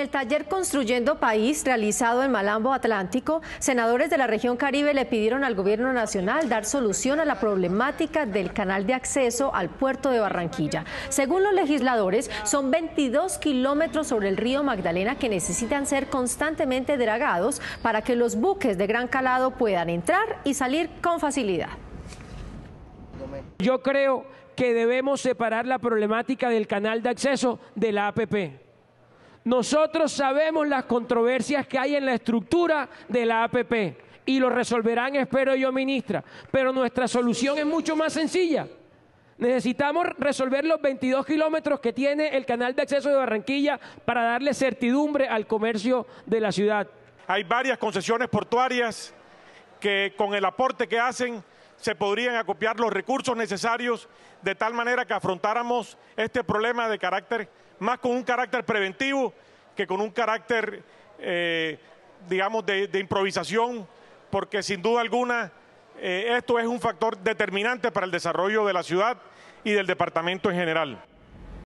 el taller Construyendo País realizado en Malambo Atlántico, senadores de la región Caribe le pidieron al gobierno nacional dar solución a la problemática del canal de acceso al puerto de Barranquilla. Según los legisladores, son 22 kilómetros sobre el río Magdalena que necesitan ser constantemente dragados para que los buques de gran calado puedan entrar y salir con facilidad. Yo creo que debemos separar la problemática del canal de acceso de la APP. Nosotros sabemos las controversias que hay en la estructura de la APP y lo resolverán, espero yo, ministra. Pero nuestra solución es mucho más sencilla. Necesitamos resolver los 22 kilómetros que tiene el canal de acceso de Barranquilla para darle certidumbre al comercio de la ciudad. Hay varias concesiones portuarias que con el aporte que hacen se podrían acopiar los recursos necesarios de tal manera que afrontáramos este problema de carácter, más con un carácter preventivo que con un carácter, eh, digamos, de, improvisación, porque sin duda alguna eh, esto es un factor determinante para el desarrollo de la ciudad y del departamento en general.